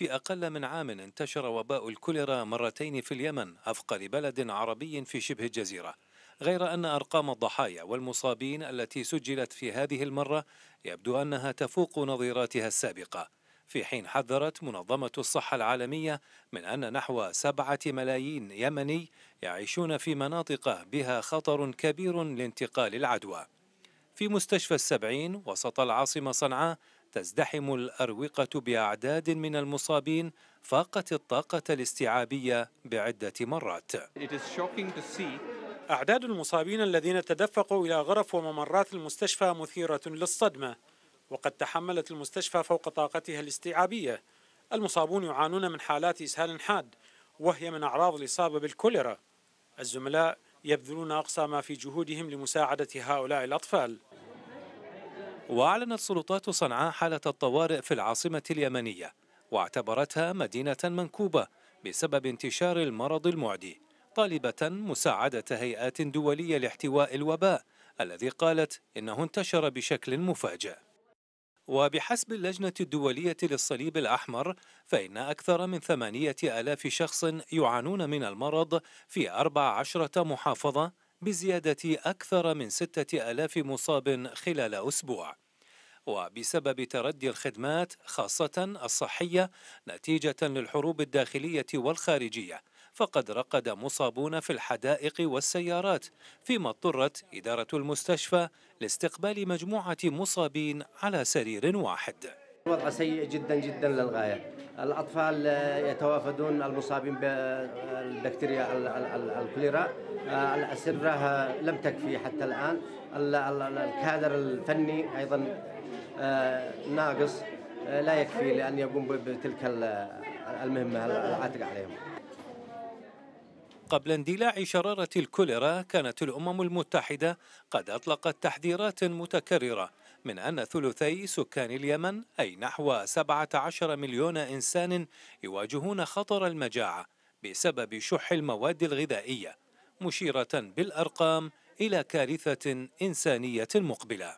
في أقل من عام انتشر وباء الكوليرا مرتين في اليمن أفقر بلد عربي في شبه الجزيرة غير أن أرقام الضحايا والمصابين التي سجلت في هذه المرة يبدو أنها تفوق نظيراتها السابقة في حين حذرت منظمة الصحة العالمية من أن نحو سبعة ملايين يمني يعيشون في مناطق بها خطر كبير لانتقال العدوى في مستشفى السبعين وسط العاصمة صنعاء تزدحم الأروقة بأعداد من المصابين فاقت الطاقة الاستيعابية بعدة مرات أعداد المصابين الذين تدفقوا إلى غرف وممرات المستشفى مثيرة للصدمة وقد تحملت المستشفى فوق طاقتها الاستيعابية المصابون يعانون من حالات إسهال حاد وهي من أعراض الإصابة بالكوليرا الزملاء يبذلون أقصى ما في جهودهم لمساعدة هؤلاء الأطفال وأعلنت سلطات صنعاء حالة الطوارئ في العاصمة اليمنية واعتبرتها مدينة منكوبة بسبب انتشار المرض المعدي طالبة مساعدة هيئات دولية لاحتواء الوباء الذي قالت إنه انتشر بشكل مفاجئ وبحسب اللجنة الدولية للصليب الأحمر فإن أكثر من ثمانية آلاف شخص يعانون من المرض في أربع عشرة محافظة بزيادة أكثر من 6000 مصاب خلال أسبوع وبسبب تردي الخدمات خاصة الصحية نتيجة للحروب الداخلية والخارجية فقد رقد مصابون في الحدائق والسيارات فيما اضطرت إدارة المستشفى لاستقبال مجموعة مصابين على سرير واحد وضع سيء جدا جدا للغاية الأطفال يتوافدون المصابين بالبكتيريا الكوليرا آه، الأسرة لم تكفي حتى الآن الكادر الفني أيضا آه، ناقص آه، لا يكفي لأن يقوم بتلك المهمة العاتقة عليهم قبل اندلاع شرارة الكوليرا كانت الأمم المتحدة قد أطلقت تحذيرات متكررة من أن ثلثي سكان اليمن أي نحو 17 مليون إنسان يواجهون خطر المجاعة بسبب شح المواد الغذائية مشيرة بالأرقام إلى كارثة إنسانية مقبلة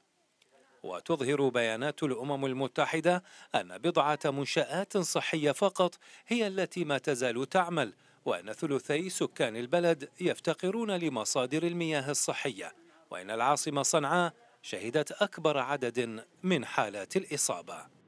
وتظهر بيانات الأمم المتحدة أن بضعة منشآت صحية فقط هي التي ما تزال تعمل وأن ثلثي سكان البلد يفتقرون لمصادر المياه الصحية وإن العاصمة صنعاء شهدت أكبر عدد من حالات الإصابة